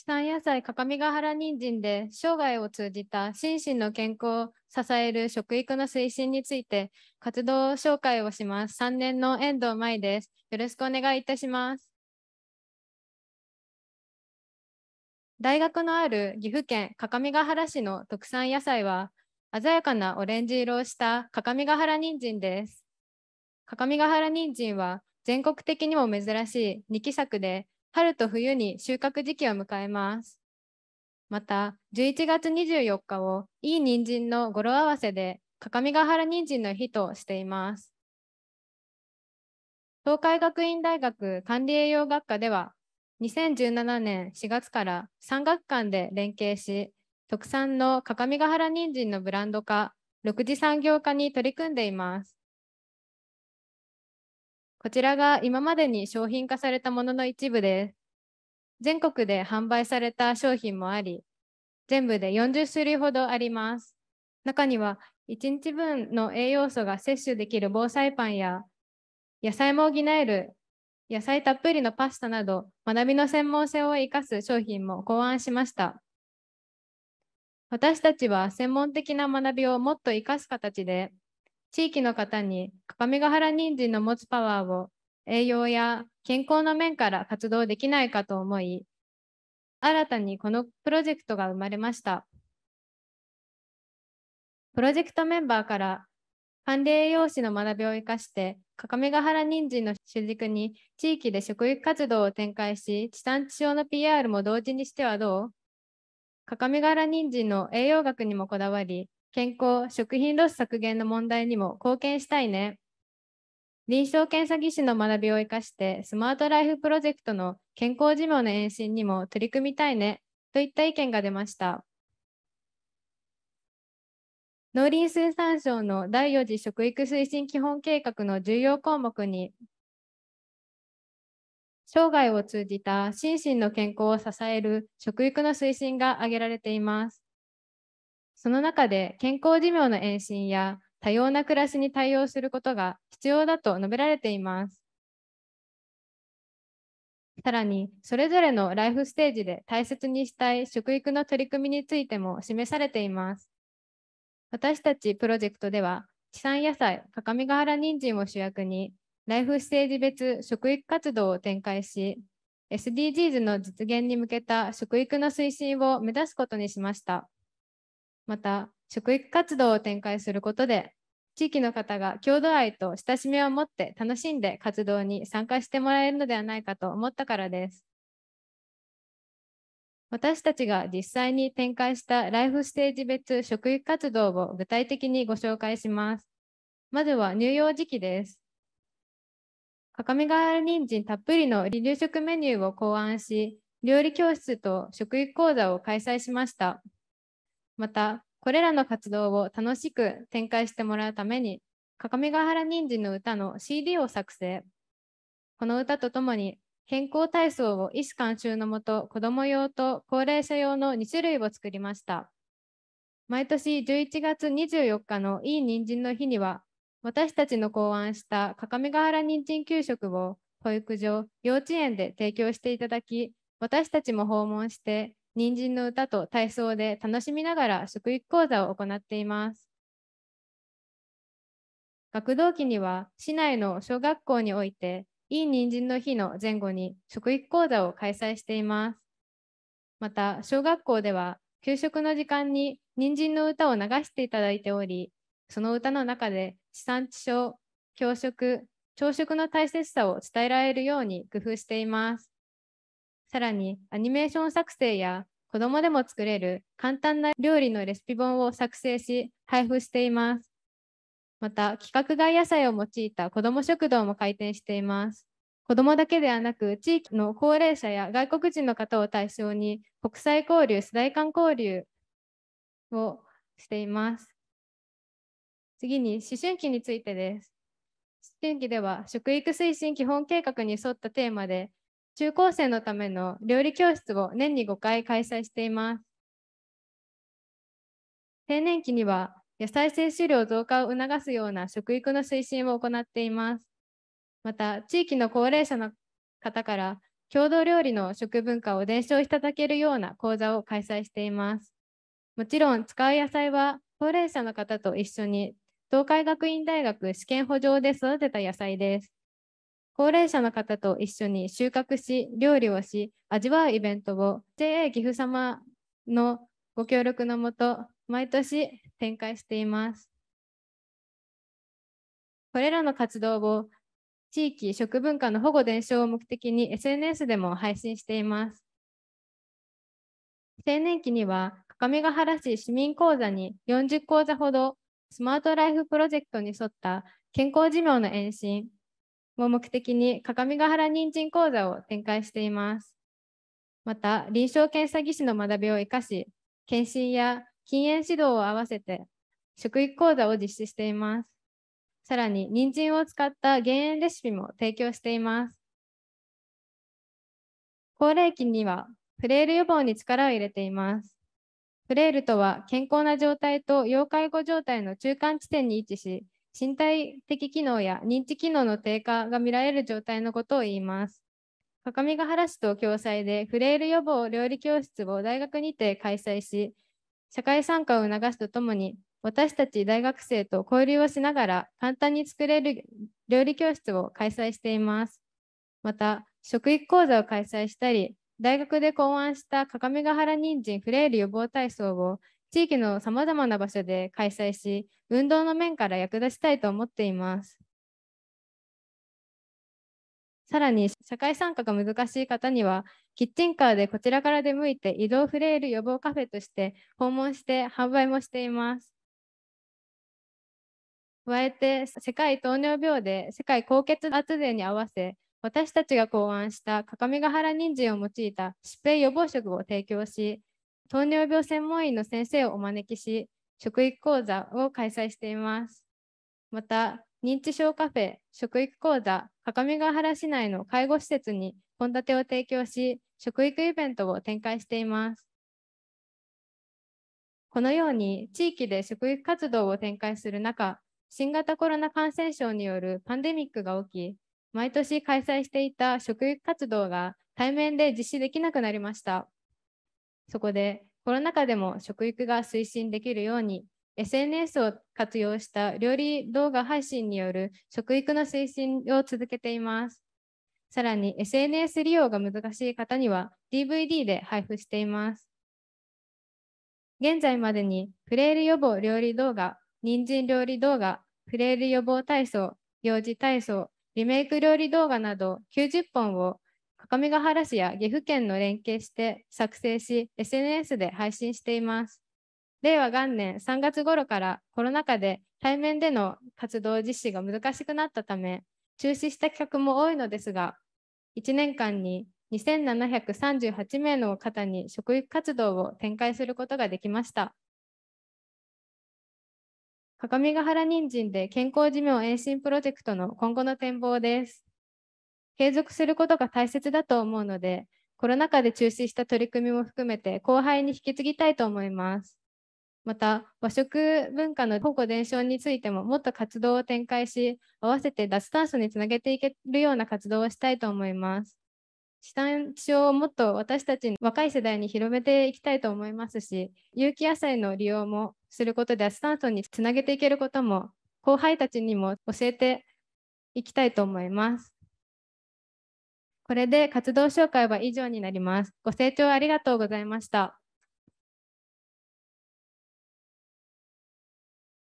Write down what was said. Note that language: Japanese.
地産野菜各務原人参で生涯を通じた心身の健康を支える食育の推進について活動紹介をします。3年の遠藤舞です。よろしくお願いいたします。大学のある岐阜県各務原市の特産野菜は鮮やかなオレンジ色をした各務原人参です。各務原人参は全国的にも珍しい2期作で春と冬に収穫時期を迎えます。また、11月24日をいい人参の語呂合わせで、各務原人参の日としています。東海学院大学管理栄養学科では、2017年4月から3学間で連携し、特産の各務原人参のブランド化、6次産業化に取り組んでいます。こちらが今までに商品化されたものの一部です。全国で販売された商品もあり、全部で40種類ほどあります。中には1日分の栄養素が摂取できる防災パンや野菜も補える野菜たっぷりのパスタなど学びの専門性を生かす商品も考案しました。私たちは専門的な学びをもっと生かす形で地域の方にカパヶ原人参の持つパワーを栄養や健康の面から活動できないかと思い、新たにこのプロジェクトが生まれました。プロジェクトメンバーから管理栄養士の学びを生かして、各務原人参の主軸に地域で食育活動を展開し、地産地消の PR も同時にしてはどう各務原人参の栄養学にもこだわり、健康、食品ロス削減の問題にも貢献したいね。臨床検査技師の学びを生かして、スマートライフプロジェクトの健康寿命の延伸にも取り組みたいね、といった意見が出ました。農林水産省の第4次食育推進基本計画の重要項目に、生涯を通じた心身の健康を支える食育の推進が挙げられています。その中で健康寿命の延伸や多様な暮らしに対応することが必要だと述べられています。さらに、それぞれのライフステージで大切にしたい食育の取り組みについても示されています。私たちプロジェクトでは、地産野菜、各務原人参を主役に、ライフステージ別食育活動を展開し、SDGs の実現に向けた食育の推進を目指すことにしました。また食育活動を展開することで地域の方が郷土愛と親しみを持って楽しんで活動に参加してもらえるのではないかと思ったからです私たちが実際に展開したライフステージ別食育活動を具体的にご紹介しますまずは乳幼児期です各務ん人参たっぷりの離乳食メニューを考案し料理教室と食育講座を開催しました。また、これらの活動を楽しく展開してもらうために、各務原人参の歌の CD を作成。この歌とともに、健康体操を医師監修のもと、子ども用と高齢者用の2種類を作りました。毎年11月24日のいい人参の日には、私たちの考案した各務原人参給食を保育所、幼稚園で提供していただき、私たちも訪問して人参の歌と体操で楽しみながら食育講座を行っています。学童期には市内の小学校において、いい人参の日の前後に食育講座を開催しています。また、小学校では給食の時間に人参の歌を流していただいており、その歌の中で地産地消、教食、朝食の大切さを伝えられるように工夫しています。さらにアニメーション作成や子どもでも作れる簡単な料理のレシピ本を作成し配布しています。また、規格外野菜を用いた子ども食堂も開店しています。子どもだけではなく、地域の高齢者や外国人の方を対象に、国際交流、世代間交流をしています。次に、思春期についてです。思春期では、食育推進基本計画に沿ったテーマで、中高生のための料理教室を年に5回開催しています。定年期には野菜摂取量増加を促すような食育の推進を行っています。また、地域の高齢者の方から郷土料理の食文化を伝承いただけるような講座を開催しています。もちろん、使う野菜は高齢者の方と一緒に東海学院大学試験補助で育てた野菜です。高齢者の方と一緒に収穫し、料理をし、味わうイベントを JA 岐阜様のご協力のもと、毎年展開しています。これらの活動を地域食文化の保護伝承を目的に SNS でも配信しています。青年期には、各務原市市民講座に40講座ほどスマートライフプロジェクトに沿った健康寿命の延伸、を目的に各務原人参講座を展開しています。また、臨床検査技師の学びを生かし、検診や禁煙指導を合わせて、食育講座を実施しています。さらに、人参を使った減塩レシピも提供しています。高齢期には、フレイル予防に力を入れています。フレイルとは、健康な状態と要介護状態の中間地点に位置し、身体的機能や認知機能の低下が見られる状態のことを言います。各務原市と共催でフレイル予防料理教室を大学にて開催し、社会参加を促すとともに、私たち大学生と交流をしながら簡単に作れる料理教室を開催しています。また、食育講座を開催したり、大学で考案した各務原人参フレイル予防体操を地域のさまざまな場所で開催し、運動の面から役立ちたいと思っています。さらに、社会参加が難しい方には、キッチンカーでこちらから出向いて移動フレイル予防カフェとして訪問して販売もしています。加えて、世界糖尿病で世界高血圧デーに合わせ、私たちが考案した各務原人参を用いた疾病予防食を提供し、糖尿病専門医の先生をお招きし、食育講座を開催しています。また、認知症カフェ食育講座各務原市内の介護施設に献立を提供し、食育イベントを展開しています。このように地域で食育活動を展開する中、新型コロナ感染症によるパンデミックが起き、毎年開催していた食育活動が対面で実施できなくなりました。そこでコロナ禍でも食育が推進できるように SNS を活用した料理動画配信による食育の推進を続けています。さらに SNS 利用が難しい方には DVD で配布しています。現在までにフレイル予防料理動画、人参料理動画、フレイル予防体操、幼児体操、リメイク料理動画など90本を各務原市や岐阜県の連携して作成し、SNS で配信しています。令和元年3月頃からコロナ禍で対面での活動実施が難しくなったため、中止した企画も多いのですが、1年間に2738名の方に食育活動を展開することができました。各務原人参で健康寿命延伸プロジェクトの今後の展望です。継続することが大切だと思うので、コロナ禍で中止した取り組みも含めて後輩に引き継ぎたいと思います。また、和食文化の保護伝承についてももっと活動を展開し、合わせて脱炭素につなげていけるような活動をしたいと思います。地産地消をもっと私たち若い世代に広めていきたいと思いますし、有機野菜の利用もすることで脱炭素につなげていけることも後輩たちにも教えていきたいと思います。これで活動紹介は以上になります。ご清聴ありがとうございました。